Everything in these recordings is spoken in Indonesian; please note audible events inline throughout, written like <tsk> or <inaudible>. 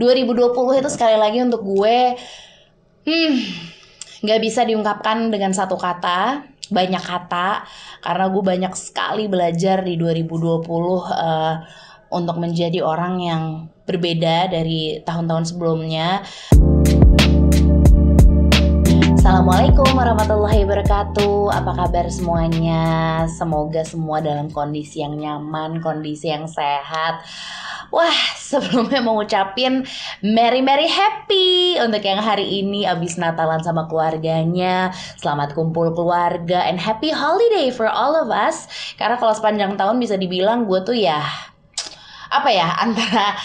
2020 itu sekali lagi untuk gue hmm nggak bisa diungkapkan dengan satu kata banyak kata karena gue banyak sekali belajar di 2020 uh, eh, untuk menjadi orang yang berbeda dari tahun-tahun sebelumnya. Assalamualaikum warahmatullahi wabarakatuh. Apa kabar semuanya? Semoga semua dalam kondisi yang nyaman, kondisi yang sehat. Wah, <laughs> sebelumnya mau ngucapin Merry Merry Happy untuk yang hari ini abis Natalan sama keluarganya. Selamat kumpul keluarga and happy holiday for all of us. Karena kalau sepanjang tahun bisa dibilang gue tuh ya <tsk> apa ya <laughs> antara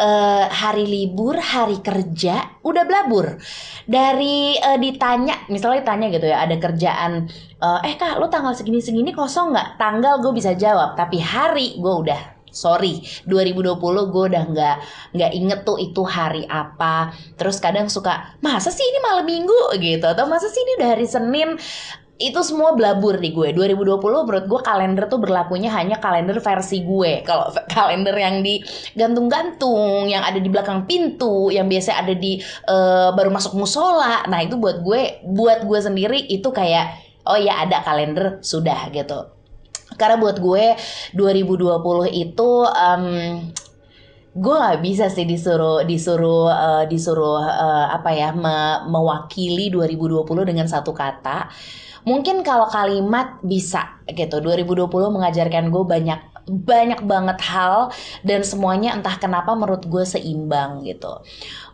uh, hari libur, hari kerja udah blabur Dari uh, ditanya, misalnya ditanya gitu ya, ada kerjaan uh, eh Kak, lo tanggal segini-segini kosong nggak? Tanggal gue bisa jawab, tapi hari gue udah sorry 2020 gue udah nggak nggak inget tuh itu hari apa terus kadang suka masa sih ini malam minggu gitu atau masa sih ini udah hari Senin itu semua blabur di gue 2020 menurut gue kalender tuh berlakunya hanya kalender versi gue kalau <laughs> kalender yang digantung-gantung yang ada di belakang pintu yang biasa ada di uh, baru masuk musola nah itu buat gue buat gue sendiri itu kayak oh ya ada kalender sudah gitu karena buat gue 2020 itu um, gue nggak bisa sih disuruh disuruh uh, disuruh uh, apa ya me mewakili 2020 dengan satu kata mungkin kalau kalimat bisa gitu 2020 mengajarkan gue banyak banyak banget hal dan semuanya entah kenapa menurut gue seimbang gitu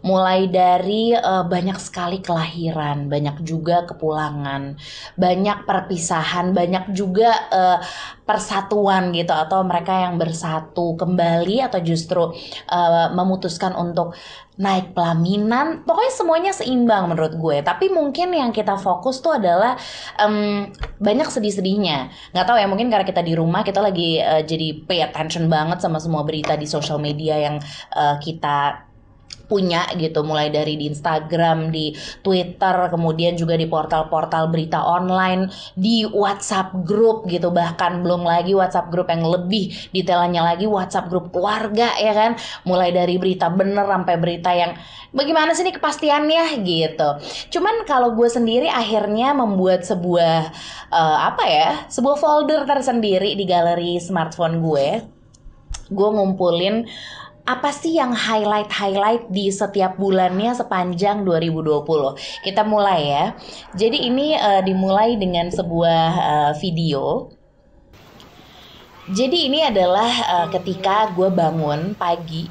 mulai dari uh, banyak sekali kelahiran, banyak juga kepulangan, banyak perpisahan, banyak juga uh, persatuan gitu atau mereka yang bersatu kembali atau justru uh, memutuskan untuk naik pelaminan, pokoknya semuanya seimbang menurut gue. Tapi mungkin yang kita fokus tuh adalah um, banyak sedih-sedihnya. Gak tau ya mungkin karena kita di rumah kita lagi uh, jadi pay attention banget sama semua berita di sosial media yang uh, kita punya gitu mulai dari di Instagram, di Twitter, kemudian juga di portal-portal berita online, di WhatsApp grup gitu bahkan belum lagi WhatsApp grup yang lebih detailnya lagi WhatsApp grup keluarga ya kan mulai dari berita bener sampai berita yang bagaimana sih ini kepastiannya gitu. Cuman kalau gue sendiri akhirnya membuat sebuah uh, apa ya sebuah folder tersendiri di galeri smartphone gue gue ngumpulin apa sih yang highlight-highlight di setiap bulannya sepanjang 2020? Kita mulai ya. Jadi ini uh, dimulai dengan sebuah uh, video. Jadi ini adalah uh, ketika gue bangun pagi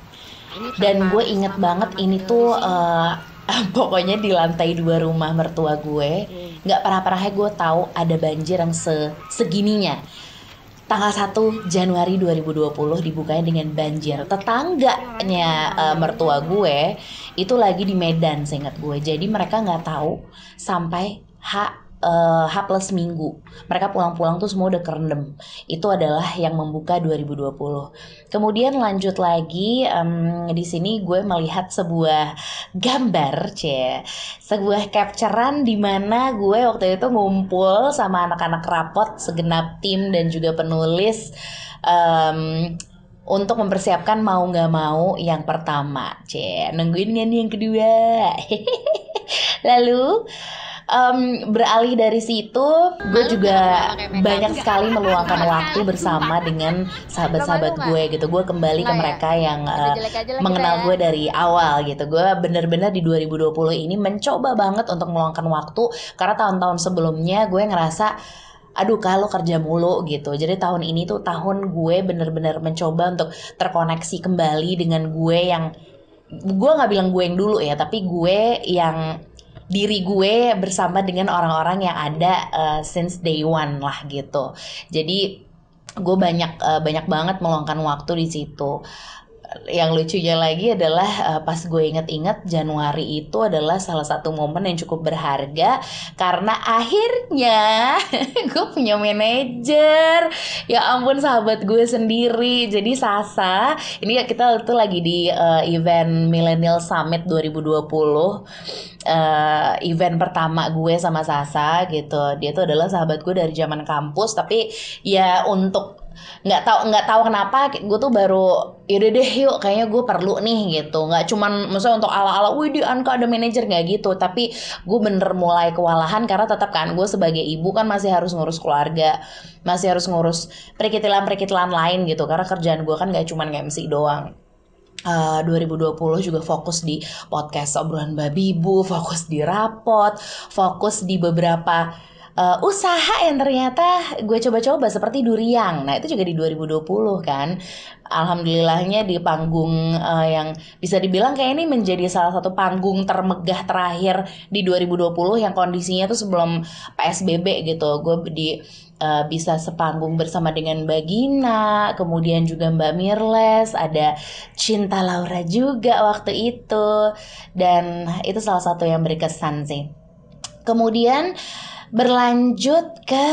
dan gue inget banget ini tuh uh, <laughs> pokoknya di lantai dua rumah mertua gue nggak pernah-pernahnya gue tahu ada banjir yang se segininya tanggal 1 Januari 2020 dibukanya dengan banjir. Tetangganya uh, mertua gue itu lagi di Medan seingat gue. Jadi mereka nggak tahu sampai H uh, H plus minggu. Mereka pulang-pulang tuh semua udah kerendem. Itu adalah yang membuka 2020. Kemudian lanjut lagi um, di sini gue melihat sebuah <laughs> gambar, c, sebuah capturean dimana gue waktu itu ngumpul sama anak-anak rapot segenap tim dan juga penulis. Um, untuk mempersiapkan mau nggak mau yang pertama, c, nungguin yang kedua. <laughs> Lalu um, beralih dari situ gue juga banyak sekali meluangkan waktu bersama dengan sahabat-sahabat gue gitu gue kembali ke ya? mereka yang uh, mengenal ya. gue dari awal gitu gue bener-bener di 2020 ini mencoba banget untuk meluangkan waktu karena tahun-tahun sebelumnya gue ngerasa aduh kalau kerja mulu gitu jadi tahun ini tuh tahun gue bener-bener mencoba untuk terkoneksi kembali dengan gue yang gue nggak bilang gue yang dulu ya tapi gue yang diri gue bersama dengan orang-orang yang ada uh, since day one lah gitu jadi gue banyak uh, banyak banget meluangkan waktu di situ yang lucunya lagi adalah uh, pas gue inget-inget Januari itu adalah salah satu momen yang cukup berharga karena akhirnya <laughs> gue punya manajer ya ampun sahabat gue sendiri jadi Sasa ini kita tuh lagi di uh, event Millennial Summit 2020 uh, eh, event pertama gue sama Sasa gitu dia tuh adalah sahabat gue dari zaman kampus tapi ya untuk nggak tahu nggak tahu kenapa gue tuh baru yaudah deh yuk kayaknya gue perlu nih gitu nggak cuman misalnya untuk ala ala wih di anka ada manajer nggak gitu tapi gue bener mulai kewalahan karena tetap kan gue sebagai ibu kan masih harus ngurus keluarga masih harus ngurus perikitilan perikitilan lain gitu karena kerjaan gue kan nggak cuman MC doang eh, Uh, 2020 juga fokus di podcast obrolan babi bu, fokus di rapot, fokus di beberapa uh, usaha yang ternyata gue coba-coba seperti duriang. Nah, itu juga di 2020 kan. Alhamdulillahnya di panggung uh, yang bisa dibilang kayak ini menjadi salah satu panggung termegah terakhir di 2020 yang kondisinya tuh sebelum PSBB gitu. Gue di uh, bisa sepanggung bersama dengan Mbak Gina, kemudian juga Mbak Mirles, ada Cinta Laura juga waktu itu, dan itu salah satu yang berkesan sih. Kemudian berlanjut ke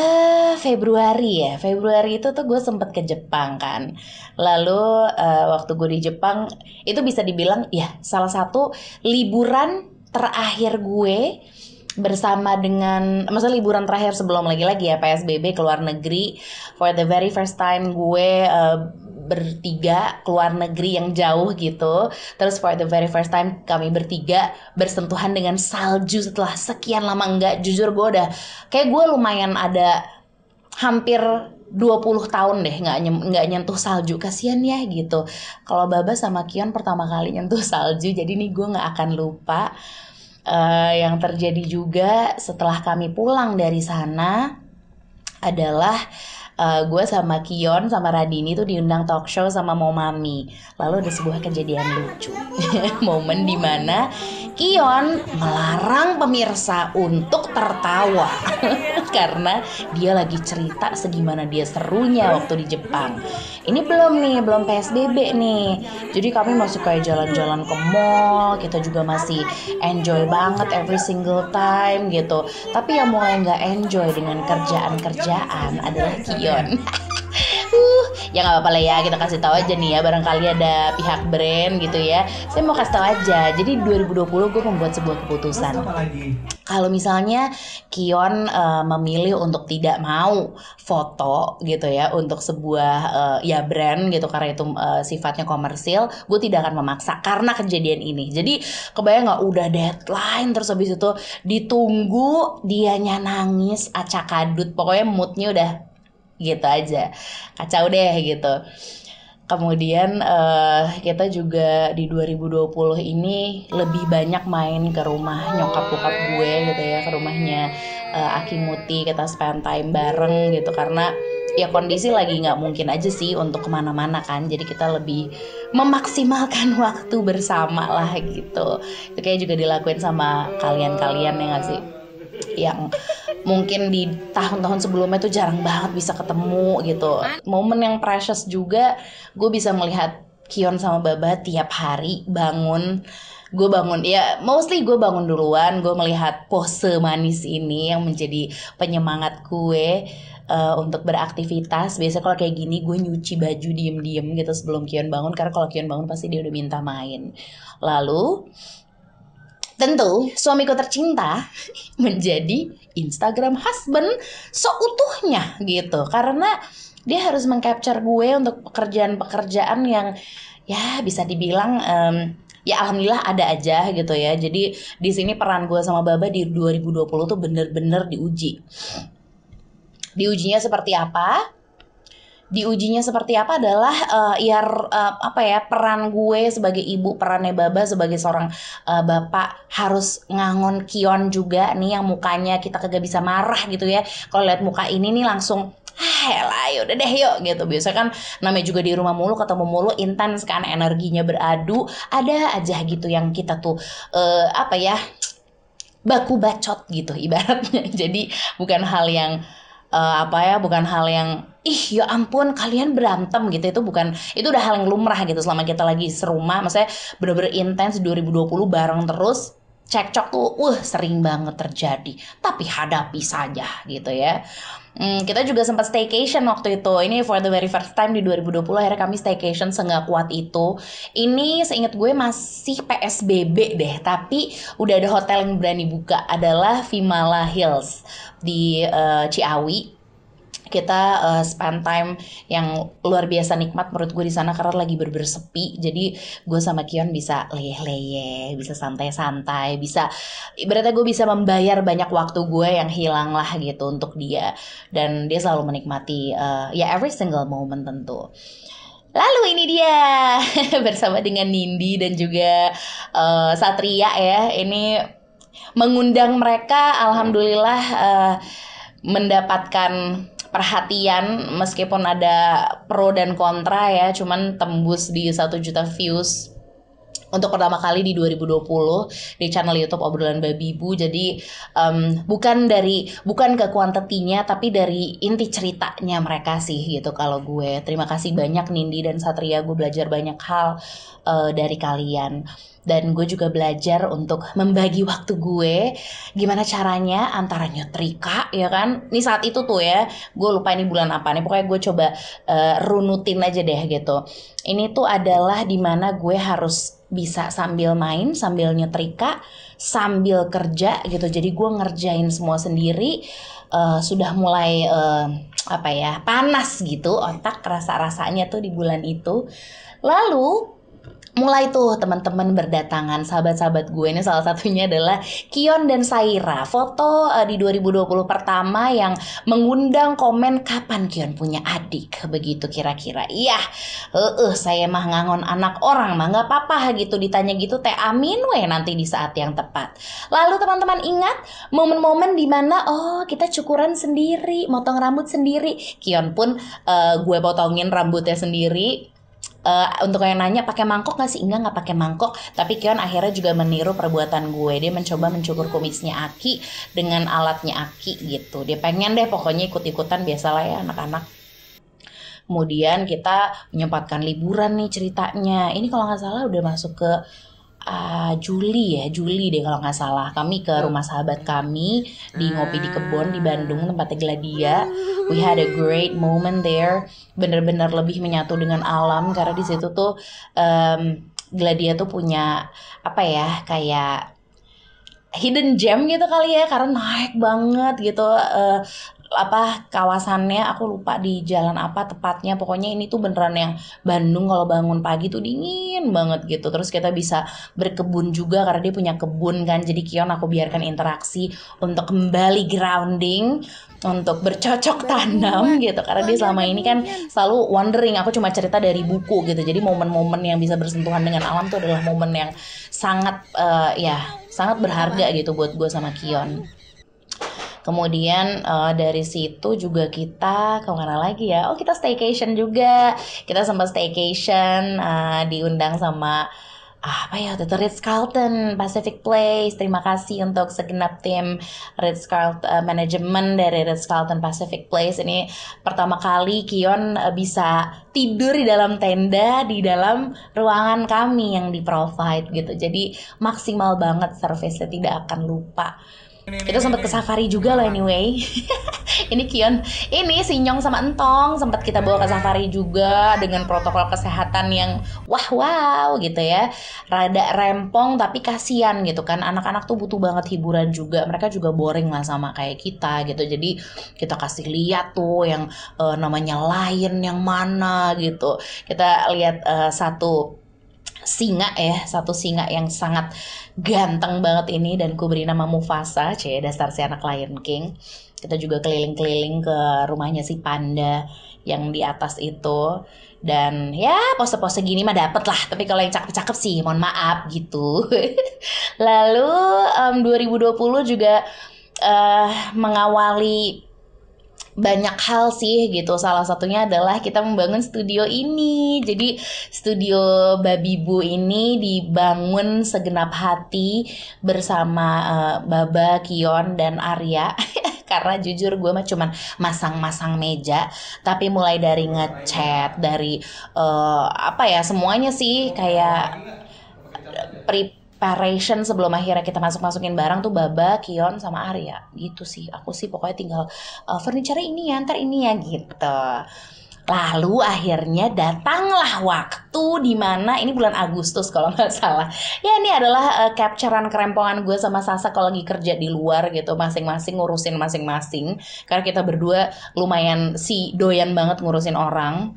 Februari ya Februari itu tuh gue sempet ke Jepang kan lalu uh, waktu gue di Jepang itu bisa dibilang ya salah satu liburan terakhir gue bersama dengan maksudnya liburan terakhir sebelum lagi-lagi ya PSBB keluar negeri for the very first time gue uh, bertiga keluar negeri yang jauh gitu. Terus for the very first time kami bertiga bersentuhan dengan salju setelah sekian lama enggak. Jujur gue udah kayak gue lumayan ada hampir 20 tahun deh nggak nggak nyentuh salju kasihan ya gitu kalau Baba sama Kion pertama kali nyentuh salju jadi nih gue nggak akan lupa uh, yang terjadi juga setelah kami pulang dari sana adalah uh, eh, gue sama Kion sama Radini tuh diundang talk show sama Momami lalu ada sebuah kejadian lucu <laughs> momen dimana Kion melarang pemirsa untuk tertawa <laughs> karena dia lagi cerita segimana dia serunya waktu di Jepang ini belum nih belum PSBB nih jadi kami masih kayak jalan-jalan ke mall kita juga masih enjoy banget every single time gitu tapi yang mulai nggak enjoy dengan kerjaan-kerjaan adalah Kion Don iya. <laughs> uh ya nggak apa-apa lah ya kita kasih tahu aja nih ya barangkali ada pihak brand gitu ya saya mau kasih tahu aja jadi 2020 gue membuat sebuah keputusan kalau misalnya Kion uh, memilih untuk tidak mau foto gitu ya untuk sebuah uh, ya brand gitu karena itu uh, sifatnya komersil gue tidak akan memaksa karena kejadian ini jadi kebayang nggak udah deadline terus habis itu ditunggu dianya nangis acak adut pokoknya moodnya udah gitu aja kacau deh gitu kemudian uh, kita juga di 2020 ini lebih banyak main ke rumah nyokap bokap gue gitu ya ke rumahnya uh, eh, Muti kita spend time bareng gitu karena ya kondisi lagi nggak mungkin aja sih untuk kemana-mana kan jadi kita lebih memaksimalkan <laughs> waktu bersama lah gitu itu kayak juga dilakuin sama kalian-kalian ya nggak sih yang mungkin di tahun-tahun sebelumnya tuh jarang banget bisa ketemu gitu. Momen yang precious juga gue bisa melihat Kion sama Baba tiap hari bangun gue bangun ya mostly gue bangun duluan gue melihat pose manis ini yang menjadi penyemangat gue uh, untuk beraktivitas biasa kalau kayak gini gue nyuci baju diem-diem gitu sebelum Kion bangun karena kalau Kion bangun pasti dia udah minta main lalu Tentu, suamiku tercinta <laughs> menjadi Instagram husband seutuhnya gitu. Karena dia harus mengcapture gue untuk pekerjaan-pekerjaan yang ya bisa dibilang um, ya alhamdulillah ada aja gitu ya. Jadi di sini peran gue sama Baba di 2020 tuh bener-bener diuji. Diujinya seperti apa? diujinya seperti apa adalah uh, ya uh, apa ya peran gue sebagai ibu perannya Baba sebagai seorang uh, bapak harus ngangon kion juga nih yang mukanya kita kagak bisa marah gitu ya kalau lihat muka ini nih langsung ah, lah yaudah deh yuk gitu biasa kan namanya juga di rumah mulu ketemu mulu intens kan energinya beradu ada aja gitu yang kita tuh uh, apa ya baku bacot gitu ibaratnya <laughs> jadi bukan hal yang uh, apa ya bukan hal yang ih ya ampun kalian berantem gitu itu bukan itu udah hal yang lumrah gitu selama kita lagi serumah maksudnya bener-bener intens 2020 bareng terus cekcok tuh uh sering banget terjadi tapi hadapi saja gitu ya hmm, kita juga sempat staycation waktu itu ini for the very first time di 2020 akhirnya kami staycation seenggak kuat itu ini seingat gue masih PSBB deh tapi udah ada hotel yang berani buka adalah Vimala Hills di uh, Ciawi kita uh, spend time yang luar biasa nikmat menurut gue di sana karena lagi berber sepi jadi gue sama Kion bisa leleh leye bisa santai-santai bisa berarti gue bisa membayar banyak waktu gue yang hilang lah gitu untuk dia dan dia selalu menikmati uh, ya every single moment tentu Lalu ini dia <laughs> bersama dengan Nindi dan juga uh, Satria ya. Ini mengundang mereka alhamdulillah uh, mendapatkan perhatian meskipun ada pro dan kontra ya cuman tembus di satu juta views untuk pertama kali di 2020 di channel YouTube obrolan babi ibu jadi um, bukan dari bukan ke kuantitinya tapi dari inti ceritanya mereka sih gitu kalau gue terima kasih banyak Nindi dan Satria gue belajar banyak hal uh, dari kalian dan gue juga belajar untuk membagi waktu gue gimana caranya antara nyetrika ya kan ini saat itu tuh ya gue lupa ini bulan apa nih pokoknya gue coba uh, runutin aja deh gitu ini tuh adalah dimana gue harus bisa sambil main, sambil nyetrika, sambil kerja gitu. Jadi gue ngerjain semua sendiri. Uh, sudah mulai uh, apa ya panas gitu otak rasa rasanya tuh di bulan itu. Lalu mulai tuh teman-teman berdatangan sahabat-sahabat gue ini salah satunya adalah Kion dan Saira foto uh, di 2020 pertama yang mengundang komen kapan Kion punya adik begitu kira-kira iya eh uh, saya mah ngangon anak orang mah nggak apa-apa gitu ditanya gitu teh amin weh nanti di saat yang tepat lalu teman-teman ingat momen-momen dimana oh kita cukuran sendiri motong rambut sendiri Kion pun uh, gue potongin rambutnya sendiri uh, untuk yang nanya pakai mangkok nggak sih enggak nggak pakai mangkok tapi Kion akhirnya juga meniru perbuatan gue dia mencoba mencukur kumisnya Aki dengan alatnya Aki gitu dia pengen deh pokoknya ikut-ikutan biasalah ya anak-anak kemudian kita menyempatkan liburan nih ceritanya ini kalau nggak salah udah masuk ke uh, Juli ya Juli deh kalau nggak salah kami ke rumah sahabat kami di ngopi di kebun di Bandung tempatnya Gladia we had a great moment there bener-bener lebih menyatu dengan alam karena di situ tuh um, Gladia tuh punya apa ya kayak hidden gem gitu kali ya karena naik banget gitu uh, apa kawasannya aku lupa di jalan apa tepatnya pokoknya ini tuh beneran yang Bandung kalau bangun pagi tuh dingin banget gitu terus kita bisa berkebun juga karena dia punya kebun kan jadi Kion aku biarkan interaksi untuk kembali grounding untuk bercocok tanam gitu karena dia selama ini kan selalu wondering aku cuma cerita dari buku gitu jadi momen-momen yang bisa bersentuhan dengan alam tuh adalah momen yang sangat uh, ya sangat berharga gitu buat gue sama Kion Kemudian uh, dari situ juga kita kemana lagi ya? Oh kita staycation juga. Kita sempat staycation uh, diundang sama apa ya The Ritz Carlton Pacific Place terima kasih untuk segenap tim Ritz Carlton uh, eh, manajemen dari Ritz Carlton Pacific Place ini pertama kali Kion uh, bisa tidur di dalam tenda di dalam ruangan kami yang di provide gitu jadi maksimal banget service tidak akan lupa kita sempat ke safari juga loh anyway <laughs> ini Kion ini Sinyong sama Entong sempat kita bawa ke safari juga dengan protokol kesehatan yang wah wow gitu ya rada rempong tapi kasihan gitu kan anak-anak tuh butuh banget hiburan juga mereka juga boring lah sama kayak kita gitu jadi kita kasih lihat tuh yang uh, namanya lain yang mana gitu kita lihat uh, satu singa ya satu singa yang sangat ganteng banget ini dan ku beri nama Mufasa c dasar si anak Lion King kita juga keliling-keliling ke rumahnya si panda yang di atas itu dan ya pose-pose gini mah dapet lah tapi kalau yang cakep-cakep sih mohon maaf gitu <laughs> lalu um, 2020 juga uh, mengawali banyak hal sih gitu. Salah satunya adalah kita membangun studio ini. Jadi studio Babi Bu ini dibangun segenap hati bersama uh, Baba, Kion dan Arya. <laughs> karena jujur gue mah cuman masang-masang meja tapi mulai dari ngechat dari uh, apa ya semuanya sih kayak eh, preparation sebelum akhirnya kita masuk-masukin barang tuh Baba, Kion sama Arya gitu sih. Aku sih pokoknya tinggal uh, eh, furniture ini ya, ntar ini ya gitu. Lalu akhirnya datanglah waktu di mana ini bulan Agustus kalau <laughs> nggak salah. Ya ini adalah uh, capturean kerempongan gue sama Sasa kalau lagi kerja di luar gitu, masing-masing ngurusin masing-masing. Karena kita berdua lumayan si doyan banget ngurusin orang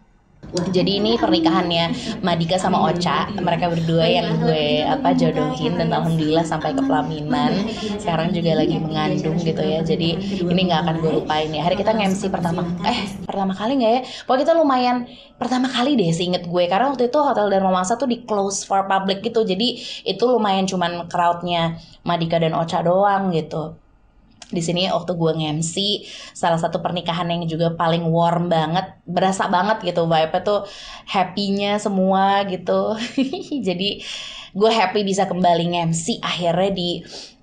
jadi ini pernikahannya Madika sama Ocha mereka berdua yang gue apa jodohin dan alhamdulillah sampai ke pelaminan sekarang juga lagi mengandung gitu ya jadi ini nggak akan gue lupain ya hari kita ngemsi mc pertama eh pertama kali nggak ya pokoknya kita lumayan pertama kali deh seinget gue karena waktu itu hotel Dharma Mangsa tuh di close for public gitu jadi itu lumayan cuman crowdnya Madika dan Ocha doang gitu di sini waktu gue nge-MC salah satu pernikahan yang juga paling warm banget berasa banget gitu vibe-nya tuh happy-nya semua gitu <laughs> jadi gue happy bisa kembali nge-MC akhirnya di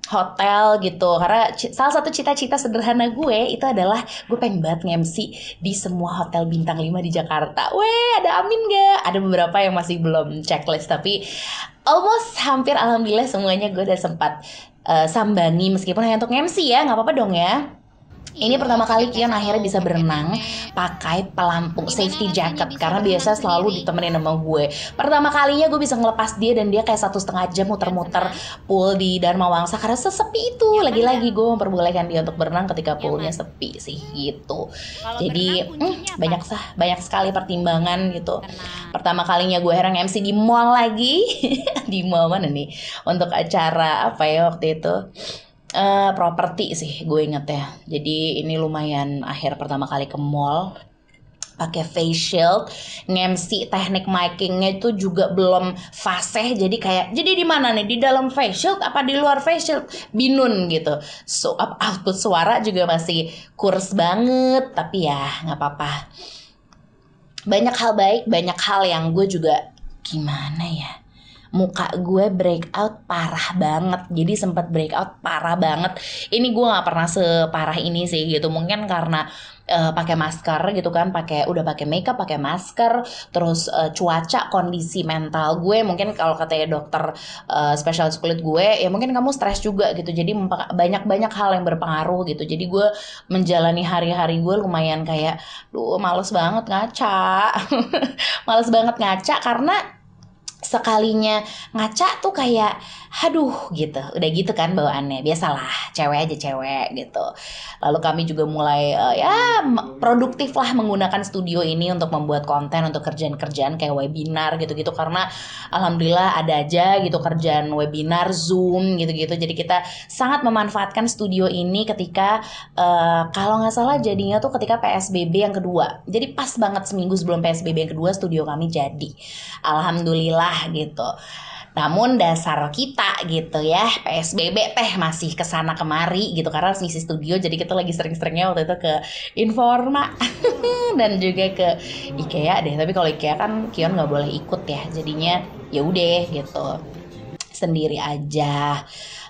hotel gitu karena salah satu cita-cita sederhana gue itu adalah gue pengen banget nge-MC di semua hotel bintang 5 di Jakarta. Weh, ada Amin gak? Ada beberapa yang masih belum checklist tapi almost hampir alhamdulillah semuanya gue udah sempat Eh, Sambangi meskipun hanya untuk MC ya nggak apa-apa dong ya ini pertama kali Kian akhirnya bisa berenang pakai pelampung safety jacket karena biasa selalu ditemenin sama gue. Pertama kalinya gue bisa ngelepas dia dan dia kayak satu setengah jam muter-muter pool di Dharma Wangsa karena sesepi itu. Lagi-lagi gue memperbolehkan dia untuk berenang ketika poolnya sepi sih gitu. Jadi hmm, banyak sah banyak sekali pertimbangan gitu. Pertama kalinya gue herang MC di mall lagi <laughs> di mall mana nih untuk acara apa ya waktu itu uh, properti sih gue inget ya. Jadi ini lumayan akhir pertama kali ke mall pakai face shield, ngemsi teknik makingnya itu juga belum fasih jadi kayak jadi di mana nih di dalam face shield apa di luar face shield binun gitu so up output suara juga masih kurs banget tapi ya nggak apa-apa banyak hal baik banyak hal yang gue juga gimana ya muka gue breakout parah banget jadi sempat breakout parah banget ini gue nggak pernah separah ini sih gitu mungkin karena uh, pakai masker gitu kan pakai udah pakai makeup pakai masker terus uh, cuaca kondisi mental gue mungkin kalau katanya dokter uh, spesialis kulit gue ya mungkin kamu stres juga gitu jadi banyak banyak hal yang berpengaruh gitu jadi gue menjalani hari-hari gue lumayan kayak lu males banget ngaca <laughs> males banget ngaca karena sekalinya ngaca tuh kayak Haduh gitu, udah gitu kan bawaannya, biasalah cewek aja cewek gitu. Lalu kami juga mulai uh, ya produktif lah menggunakan studio ini untuk membuat konten untuk kerjaan-kerjaan kayak webinar gitu-gitu karena alhamdulillah ada aja gitu kerjaan webinar Zoom gitu-gitu. Jadi kita sangat memanfaatkan studio ini ketika uh, kalau nggak salah jadinya tuh ketika PSBB yang kedua. Jadi pas banget seminggu sebelum PSBB yang kedua studio kami jadi. Alhamdulillah gitu. Namun dasar kita gitu ya, PSBB teh masih kesana kemari gitu karena misi studio jadi kita lagi sering-seringnya waktu itu ke Informa <laughs> dan juga ke IKEA deh. Tapi kalau IKEA kan Kion nggak boleh ikut ya, jadinya ya udah gitu sendiri aja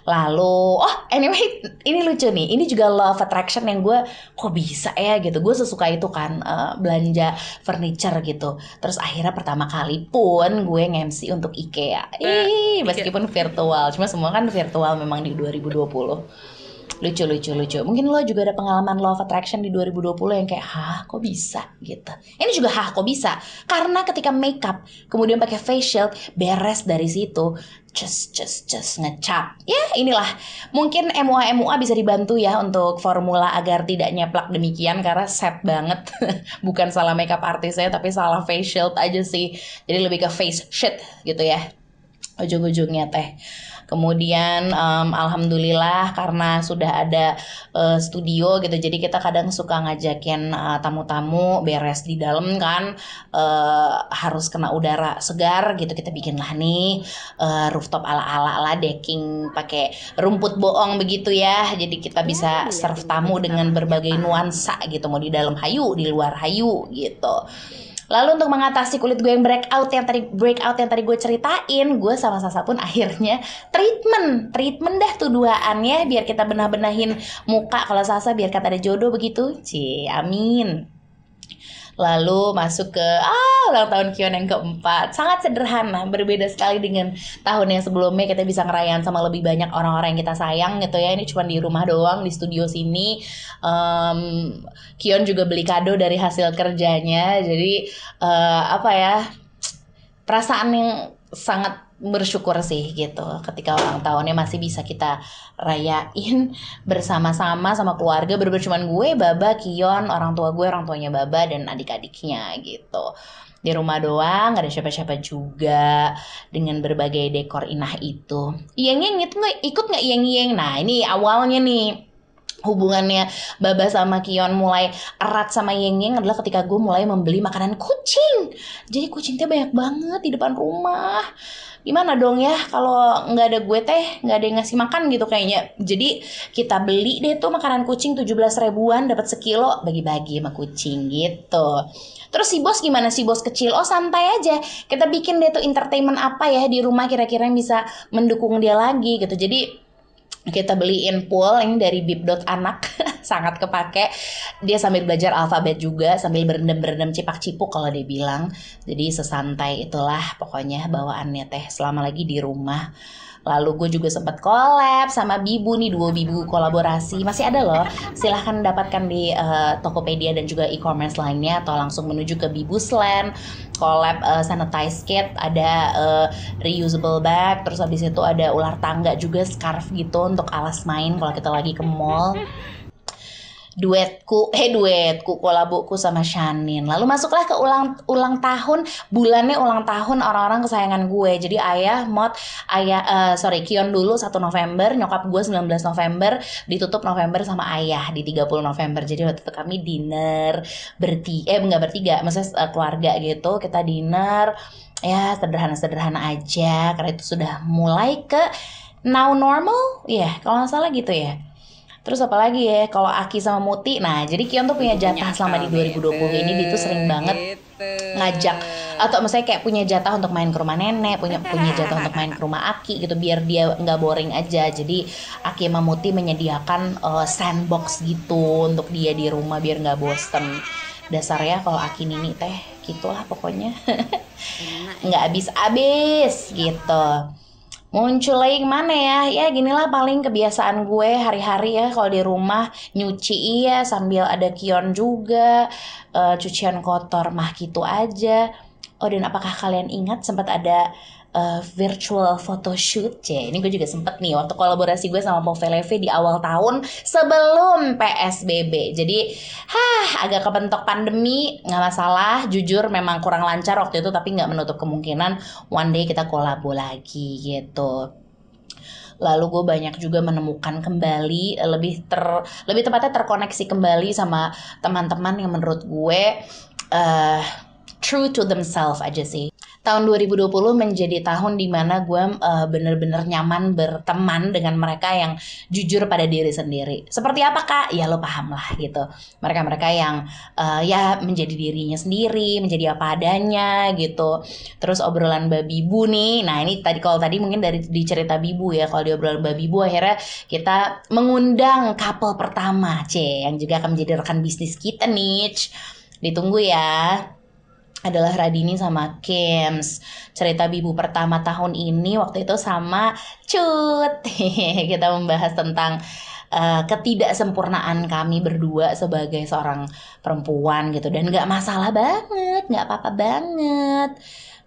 lalu oh anyway ini lucu nih ini juga love attraction yang gue kok bisa ya gitu gue sesuka itu kan uh, belanja furniture gitu terus akhirnya pertama kali pun gue nge-MC untuk IKEA nah, ih meskipun virtual cuma semua kan virtual memang di 2020 lucu lucu lucu mungkin lo juga ada pengalaman love attraction di 2020 yang kayak hah kok bisa gitu ini juga hah kok bisa karena ketika makeup kemudian pakai face shield beres dari situ just just just ngecap ya inilah mungkin MUA MUA bisa dibantu ya untuk formula agar tidak nyeplak demikian karena set banget <laughs> bukan salah makeup artisnya tapi salah face shield aja sih jadi lebih ke face shit gitu ya ujung-ujungnya teh kemudian um, alhamdulillah karena sudah ada uh, studio gitu jadi kita kadang suka ngajakin uh, tamu-tamu beres di dalam kan uh, harus kena udara segar gitu kita bikin lah nih uh, rooftop ala-ala lah decking pakai rumput bohong begitu ya jadi kita ya, bisa ya, serve ya, tamu dengan berbagai nuansa gitu mau di dalam hayu di luar hayu gitu Lalu untuk mengatasi kulit gue yang breakout yang tadi breakout yang tadi gue ceritain, gue sama Sasa pun akhirnya treatment, treatment dah tuh duaan ya biar kita benah-benahin muka kalau Sasa biar kata ada jodoh begitu. Cie, amin lalu masuk ke ah ulang tahun Kion yang keempat sangat sederhana berbeda sekali dengan tahun yang sebelumnya kita bisa ngerayain sama lebih banyak orang-orang yang kita sayang gitu ya ini cuma di rumah doang di studio sini um, Kion juga beli kado dari hasil kerjanya jadi uh, apa ya perasaan yang sangat bersyukur sih gitu ketika ulang tahunnya masih bisa kita rayain <laughs> bersama-sama sama keluarga berbeda cuman gue baba kion orang tua gue orang tuanya baba dan adik-adiknya gitu di rumah doang gak ada siapa-siapa juga dengan berbagai dekor inah itu yang yang itu nggak ikut nggak yang yang nah ini awalnya nih hubungannya Baba sama Kion mulai erat sama Yeng Yeng adalah ketika gue mulai membeli makanan kucing. Jadi kucingnya banyak banget di depan rumah gimana dong ya kalau nggak ada gue teh nggak ada yang ngasih makan gitu kayaknya jadi kita beli deh tuh makanan kucing 17 ribuan dapat sekilo bagi-bagi sama kucing gitu terus si bos gimana si bos kecil oh santai aja kita bikin deh tuh entertainment apa ya di rumah kira-kira bisa mendukung dia lagi gitu jadi kita beliin pool yang dari bib.anak <laughs> sangat kepake dia sambil belajar alfabet juga sambil berendam berendam cipak cipuk kalau dia bilang jadi sesantai itulah pokoknya bawaannya teh selama lagi di rumah Lalu gue juga sempat collab sama Bibu nih, dua Bibu kolaborasi. Masih ada loh. Silahkan dapatkan di uh, Tokopedia dan juga e-commerce lainnya atau langsung menuju ke Bibu Slam. Collab uh, sanitize kit, ada uh, reusable bag, terus habis itu ada ular tangga juga scarf gitu untuk alas main kalau kita lagi ke mall duetku eh duetku kolaboku sama Shanin lalu masuklah ke ulang ulang tahun bulannya ulang tahun orang-orang kesayangan gue jadi ayah mod ayah uh, sorry Kion dulu 1 November nyokap gue 19 November ditutup November sama ayah di 30 November jadi waktu itu kami dinner bertiga eh enggak bertiga maksudnya uh, keluarga gitu kita dinner ya sederhana-sederhana aja karena itu sudah mulai ke now normal ya yeah, kalau nggak salah gitu ya Terus apa lagi ya kalau Aki sama Muti. Nah, jadi Kion tuh punya jatah selama di 2020 ini dia tuh sering banget gitu. ngajak atau misalnya kayak punya jatah untuk main ke rumah nenek, punya punya jatah untuk main ke rumah Aki gitu biar dia nggak boring aja. Jadi Aki sama Muti menyediakan uh, sandbox gitu untuk dia di rumah biar nggak bosen. Dasarnya kalau Aki Nini teh gitulah pokoknya <laughs> ya. nggak habis habis gitu muncul lagi gimana ya? Ya ginilah paling kebiasaan gue hari-hari ya kalau di rumah nyuci iya sambil ada kion juga, uh, cucian kotor mah gitu aja. Oh dan apakah kalian ingat sempat ada uh, virtual photoshoot c? Ini gue juga sempet nih waktu kolaborasi gue sama Povelev di awal tahun sebelum PSBB. Jadi, hah agak kepentok pandemi nggak masalah. Jujur memang kurang lancar waktu itu tapi nggak menutup kemungkinan one day kita kolabo lagi gitu lalu gue banyak juga menemukan kembali lebih ter lebih tepatnya terkoneksi kembali sama teman-teman yang menurut gue uh, true to themselves aja sih. Tahun 2020 menjadi tahun dimana gue uh, bener-bener nyaman berteman dengan mereka yang jujur pada diri sendiri. Seperti apa kak? Ya lo paham lah gitu. Mereka-mereka yang uh, ya menjadi dirinya sendiri, menjadi apa adanya gitu. Terus obrolan babi bu nih. Nah ini tadi kalau tadi mungkin dari di cerita bibu ya. Kalau di obrolan babi bu akhirnya kita mengundang couple pertama C yang juga akan menjadi rekan bisnis kita nih. Ditunggu ya adalah Radini sama Kims. Cerita Bibu pertama tahun ini waktu itu sama Cut. <laughs> Kita membahas tentang Uh, ketidaksempurnaan kami berdua sebagai seorang perempuan gitu dan nggak masalah banget nggak apa-apa banget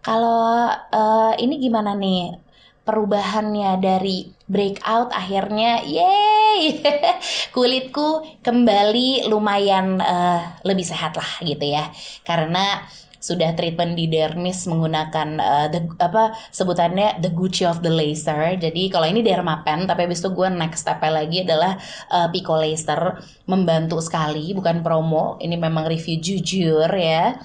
kalau uh, ini gimana nih perubahannya dari breakout akhirnya yay <laughs> kulitku kembali lumayan uh, lebih sehat lah gitu ya karena sudah treatment di dermis menggunakan uh, the, apa sebutannya the Gucci of the laser. Jadi kalau ini dermapen tapi habis itu gue next step lagi adalah uh, Pico laser membantu sekali bukan promo. Ini memang review jujur ya.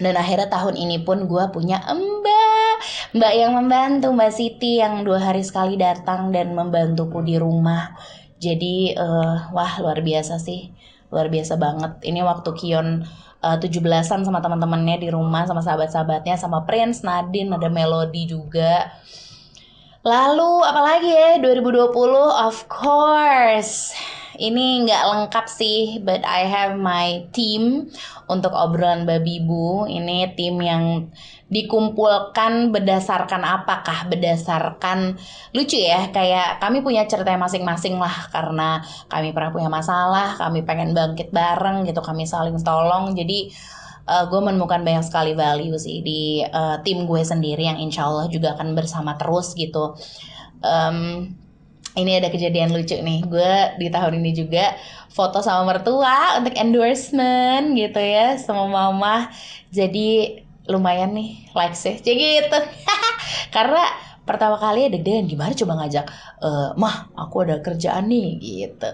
Dan akhirnya tahun ini pun gue punya mbak Mbak yang membantu, mbak Siti yang dua hari sekali datang dan membantuku di rumah Jadi uh, wah luar biasa sih, luar biasa banget Ini waktu Kion Eh, tujuh belasan sama teman-temannya di rumah sama sahabat-sahabatnya sama Prince, Nadine, ada Melody juga. Lalu apalagi ya 2020 of course. Ini nggak lengkap sih, but I have my team untuk obrolan babi bu. Ini tim yang dikumpulkan berdasarkan apakah berdasarkan lucu ya kayak kami punya cerita masing-masing lah karena kami pernah punya masalah kami pengen bangkit bareng gitu kami saling tolong jadi uh, eh, gue menemukan banyak sekali value sih di uh, tim gue sendiri yang insya Allah juga akan bersama terus gitu um, ini ada kejadian lucu nih gue di tahun ini juga foto sama mertua untuk endorsement gitu ya sama mama jadi lumayan nih likes ya jadi gitu <laughs> karena pertama kali ada Den gimana coba ngajak e, mah aku ada kerjaan nih gitu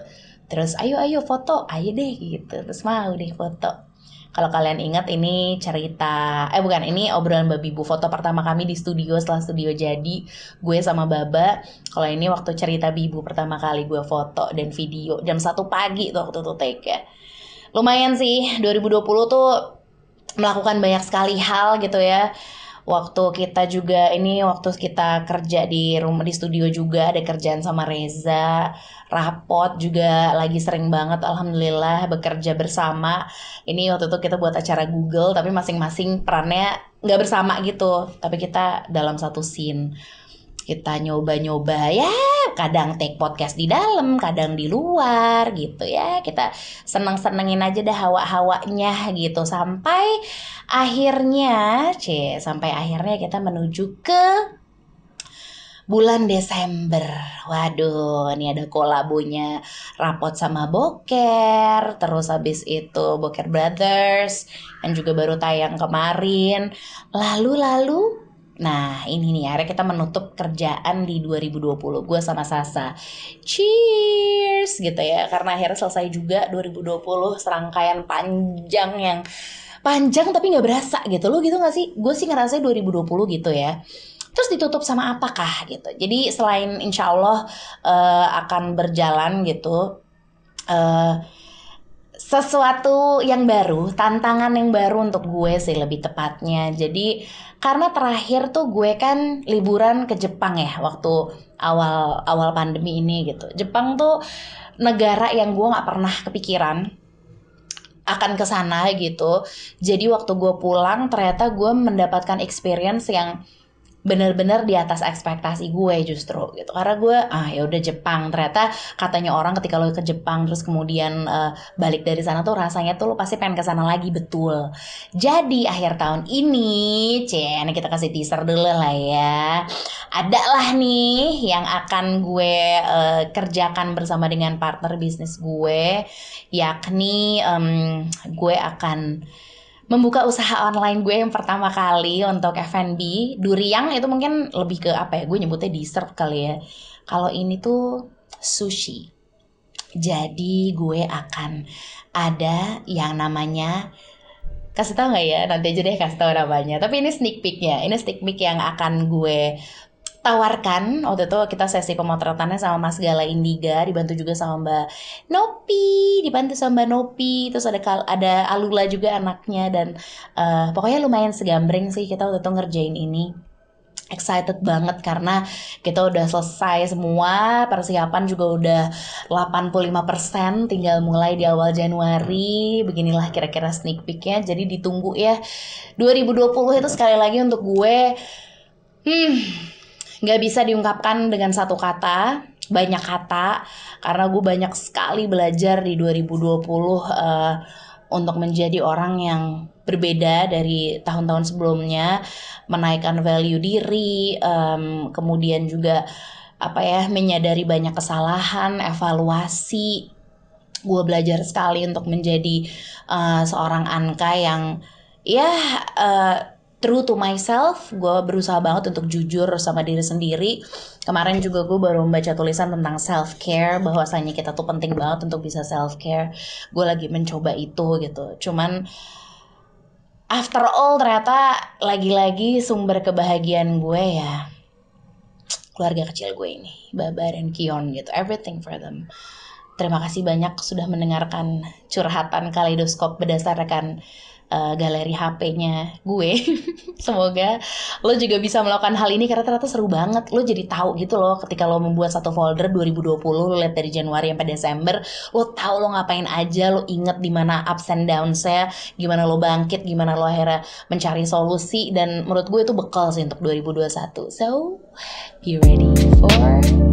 terus ayo ayo foto ayo deh gitu terus mau deh foto kalau kalian ingat ini cerita eh bukan ini obrolan babi bu foto pertama kami di studio setelah studio jadi gue sama Baba kalau ini waktu cerita bibu pertama kali gue foto dan video jam satu pagi tuh waktu itu take ya lumayan sih 2020 tuh melakukan banyak sekali hal gitu ya waktu kita juga ini waktu kita kerja di rumah di studio juga ada kerjaan sama Reza rapot juga lagi sering banget alhamdulillah bekerja bersama ini waktu itu kita buat acara Google tapi masing-masing perannya nggak bersama gitu tapi kita dalam satu scene kita nyoba-nyoba ya kadang take podcast di dalam kadang di luar gitu ya kita seneng-senengin aja dah hawa-hawanya gitu sampai akhirnya c sampai akhirnya kita menuju ke bulan Desember. Waduh, ini ada kolabunya rapot sama Boker, terus habis itu Boker Brothers dan juga baru tayang kemarin. Lalu-lalu Nah, ini nih akhirnya kita menutup kerjaan di 2020. Gue sama Sasa. Cheers gitu ya. Karena akhirnya selesai juga 2020 serangkaian panjang yang panjang tapi nggak berasa gitu. Lo gitu gak sih? Gue sih ngerasa 2020 gitu ya. Terus ditutup sama apakah gitu. Jadi selain insya Allah uh, akan berjalan gitu. Uh, sesuatu yang baru, tantangan yang baru untuk gue sih lebih tepatnya. Jadi karena terakhir tuh gue kan liburan ke Jepang ya waktu awal awal pandemi ini gitu. Jepang tuh negara yang gue nggak pernah kepikiran akan kesana gitu. Jadi waktu gue pulang ternyata gue mendapatkan experience yang benar-benar di atas ekspektasi gue justru gitu karena gue ah ya udah Jepang ternyata katanya orang ketika lo ke Jepang terus kemudian uh, balik dari sana tuh rasanya tuh lo pasti pengen ke sana lagi betul jadi akhir tahun ini cen kita kasih teaser dulu lah ya ada lah nih yang akan gue uh, kerjakan bersama dengan partner bisnis gue yakni um, gue akan membuka usaha online gue yang pertama kali untuk F&B duriang itu mungkin lebih ke apa ya gue nyebutnya dessert kali ya kalau ini tuh sushi jadi gue akan ada yang namanya kasih tau nggak ya nanti aja deh kasih tau namanya tapi ini sneak peeknya ini sneak peek yang akan gue tawarkan waktu itu kita sesi pemotretannya sama Mas Gala Indiga dibantu juga sama Mbak Nopi dibantu sama Mbak Nopi terus ada kal ada Alula juga anaknya dan uh, pokoknya lumayan segambreng sih kita waktu itu ngerjain ini excited banget karena kita udah selesai semua persiapan juga udah 85% tinggal mulai di awal Januari beginilah kira-kira sneak peeknya jadi ditunggu ya 2020 itu sekali lagi untuk gue hmm nggak bisa diungkapkan dengan satu kata banyak kata karena gue banyak sekali belajar di 2020 uh, eh, untuk menjadi orang yang berbeda dari tahun-tahun sebelumnya menaikkan value diri um, kemudian juga apa ya menyadari banyak kesalahan evaluasi gue belajar sekali untuk menjadi uh, seorang anka yang ya uh, true to myself gue berusaha banget untuk jujur sama diri sendiri kemarin juga gue baru membaca tulisan tentang self care bahwasanya kita tuh penting banget untuk bisa self care gue lagi mencoba itu gitu cuman after all ternyata lagi-lagi sumber kebahagiaan gue ya keluarga kecil gue ini Baba dan Kion gitu everything for them terima kasih banyak sudah mendengarkan curhatan kaleidoskop berdasarkan uh, galeri HP-nya gue. <laughs> Semoga lo juga bisa melakukan hal ini karena ternyata seru banget. Lo jadi tahu gitu loh ketika lo membuat satu folder 2020 lo lihat dari Januari sampai Desember, lo tahu lo ngapain aja, lo inget di mana ups and downs-nya, gimana lo bangkit, gimana lo akhirnya mencari solusi dan menurut gue itu bekal sih untuk 2021. So, be ready for